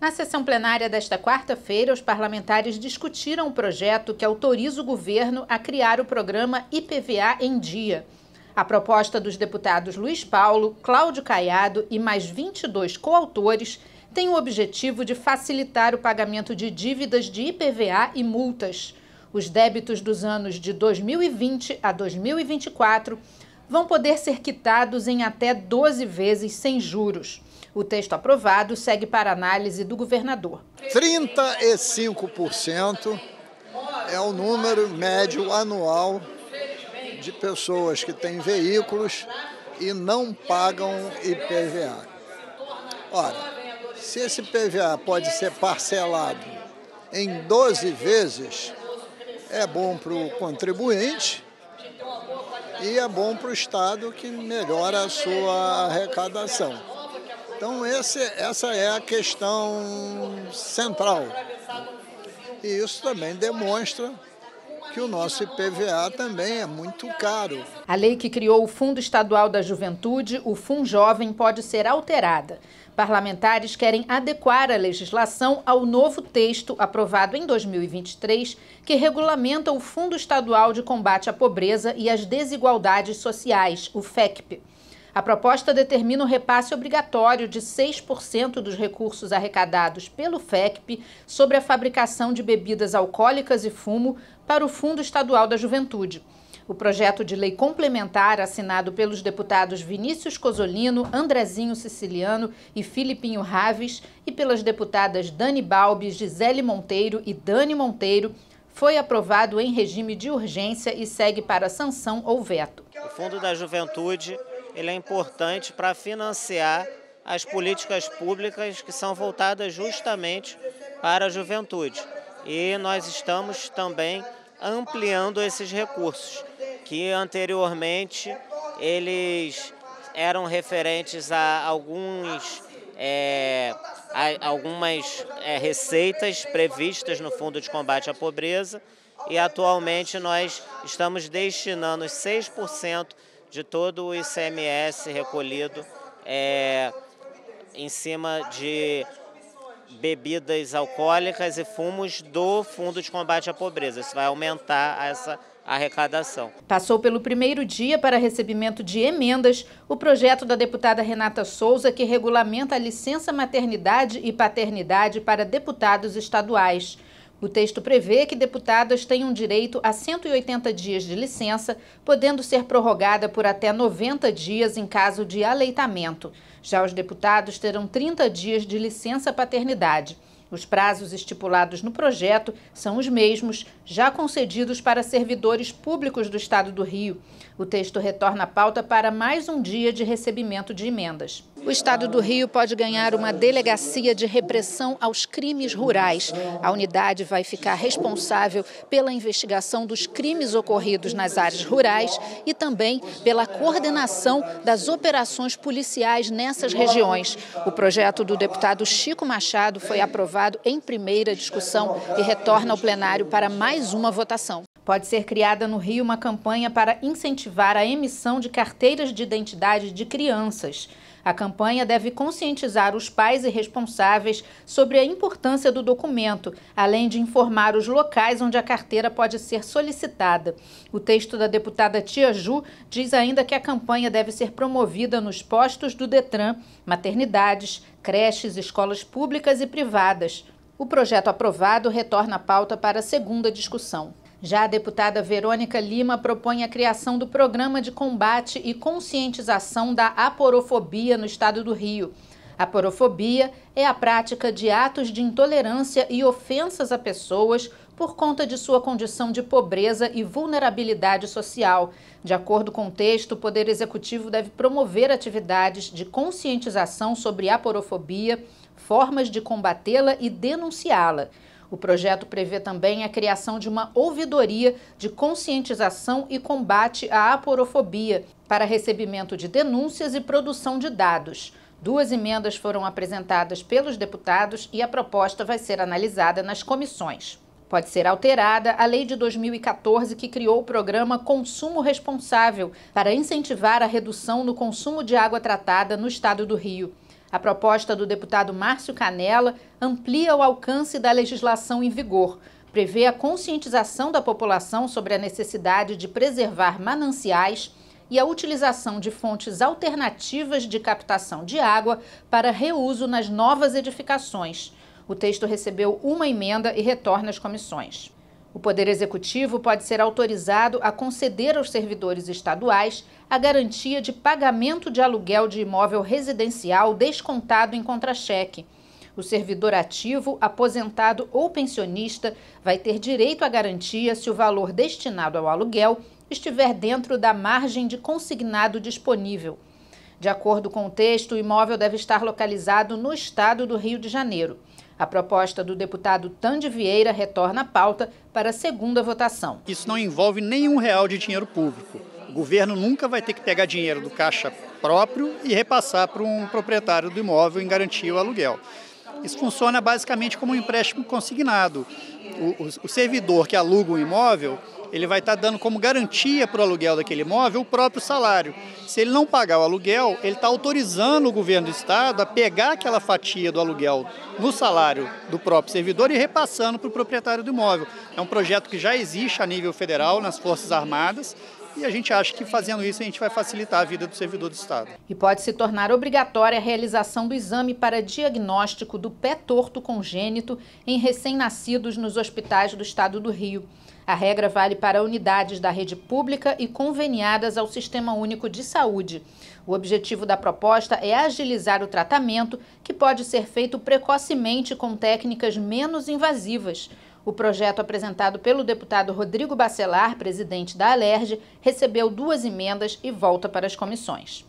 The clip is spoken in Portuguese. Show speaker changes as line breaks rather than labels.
Na sessão plenária desta quarta-feira, os parlamentares discutiram o projeto que autoriza o governo a criar o programa IPVA em Dia. A proposta dos deputados Luiz Paulo, Cláudio Caiado e mais 22 coautores tem o objetivo de facilitar o pagamento de dívidas de IPVA e multas. Os débitos dos anos de 2020 a 2024 vão poder ser quitados em até 12 vezes sem juros. O texto aprovado segue para análise do governador. 35% é o número médio anual de pessoas que têm veículos e não pagam IPVA. Ora, se esse IPVA pode ser parcelado
em 12 vezes, é bom para o contribuinte e é bom para o Estado que melhora a sua arrecadação. Então esse, essa é a questão central. E isso também demonstra que o nosso IPVA também é
muito caro. A lei que criou o Fundo Estadual da Juventude, o FUN Jovem, pode ser alterada. Parlamentares querem adequar a legislação ao novo texto aprovado em 2023, que regulamenta o Fundo Estadual de Combate à Pobreza e às Desigualdades Sociais, o FECP. A proposta determina o repasse obrigatório de 6% dos recursos arrecadados pelo FECP sobre a fabricação de bebidas alcoólicas e fumo para o Fundo Estadual da Juventude. O projeto de lei complementar, assinado pelos deputados Vinícius Cosolino, Andrezinho Siciliano e Filipinho Raves, e pelas deputadas Dani Balbi, Gisele Monteiro e Dani Monteiro, foi aprovado em regime de urgência e segue para sanção ou veto.
O Fundo da Juventude ele é importante para financiar as políticas públicas que são voltadas justamente para a juventude. E nós estamos também ampliando esses recursos, que anteriormente eles eram referentes a alguns é, algumas é, receitas previstas no Fundo de Combate à Pobreza e atualmente nós estamos destinando 6% de todo o ICMS recolhido é, em cima de bebidas alcoólicas e fumos do Fundo de Combate à Pobreza. Isso vai aumentar essa arrecadação.
Passou pelo primeiro dia para recebimento de emendas o projeto da deputada Renata Souza que regulamenta a licença maternidade e paternidade para deputados estaduais. O texto prevê que deputadas tenham direito a 180 dias de licença, podendo ser prorrogada por até 90 dias em caso de aleitamento. Já os deputados terão 30 dias de licença paternidade. Os prazos estipulados no projeto são os mesmos já concedidos para servidores públicos do Estado do Rio. O texto retorna à pauta para mais um dia de recebimento de emendas. O Estado do Rio pode ganhar uma delegacia de repressão aos crimes rurais. A unidade vai ficar responsável pela investigação dos crimes ocorridos nas áreas rurais e também pela coordenação das operações policiais nessas regiões. O projeto do deputado Chico Machado foi aprovado em primeira discussão e retorna ao plenário para mais uma votação. Pode ser criada no Rio uma campanha para incentivar a emissão de carteiras de identidade de crianças. A campanha deve conscientizar os pais e responsáveis sobre a importância do documento, além de informar os locais onde a carteira pode ser solicitada. O texto da deputada Tia Ju diz ainda que a campanha deve ser promovida nos postos do Detran, maternidades, creches, escolas públicas e privadas. O projeto aprovado retorna à pauta para a segunda discussão. Já a deputada Verônica Lima propõe a criação do Programa de Combate e Conscientização da Aporofobia no Estado do Rio. A é a prática de atos de intolerância e ofensas a pessoas por conta de sua condição de pobreza e vulnerabilidade social. De acordo com o texto, o Poder Executivo deve promover atividades de conscientização sobre aporofobia, formas de combatê-la e denunciá-la. O projeto prevê também a criação de uma ouvidoria de conscientização e combate à aporofobia para recebimento de denúncias e produção de dados. Duas emendas foram apresentadas pelos deputados e a proposta vai ser analisada nas comissões. Pode ser alterada a lei de 2014 que criou o programa Consumo Responsável para incentivar a redução no consumo de água tratada no estado do Rio. A proposta do deputado Márcio Canella amplia o alcance da legislação em vigor, prevê a conscientização da população sobre a necessidade de preservar mananciais e a utilização de fontes alternativas de captação de água para reuso nas novas edificações. O texto recebeu uma emenda e retorna às comissões. O Poder Executivo pode ser autorizado a conceder aos servidores estaduais a garantia de pagamento de aluguel de imóvel residencial descontado em contra-cheque. O servidor ativo, aposentado ou pensionista vai ter direito à garantia se o valor destinado ao aluguel estiver dentro da margem de consignado disponível. De acordo com o texto, o imóvel deve estar localizado no estado do Rio de Janeiro. A proposta do deputado Tande Vieira retorna à pauta para a segunda votação. Isso não envolve nenhum real de dinheiro público. O governo nunca vai ter que pegar dinheiro do caixa próprio e repassar para um proprietário do imóvel em garantia o aluguel. Isso funciona basicamente como um empréstimo consignado. O, o, o servidor que aluga um imóvel ele vai estar tá dando como garantia para o aluguel daquele imóvel o próprio salário. Se ele não pagar o aluguel, ele está autorizando o governo do estado a pegar aquela fatia do aluguel no salário do próprio servidor e repassando para o proprietário do imóvel. É um projeto que já existe a nível federal nas Forças Armadas e a gente acha que fazendo isso a gente vai facilitar a vida do servidor do Estado. E pode se tornar obrigatória a realização do exame para diagnóstico do pé torto congênito em recém-nascidos nos hospitais do Estado do Rio. A regra vale para unidades da rede pública e conveniadas ao Sistema Único de Saúde. O objetivo da proposta é agilizar o tratamento, que pode ser feito precocemente com técnicas menos invasivas. O projeto apresentado pelo deputado Rodrigo Bacelar, presidente da Alerj, recebeu duas emendas e volta para as comissões.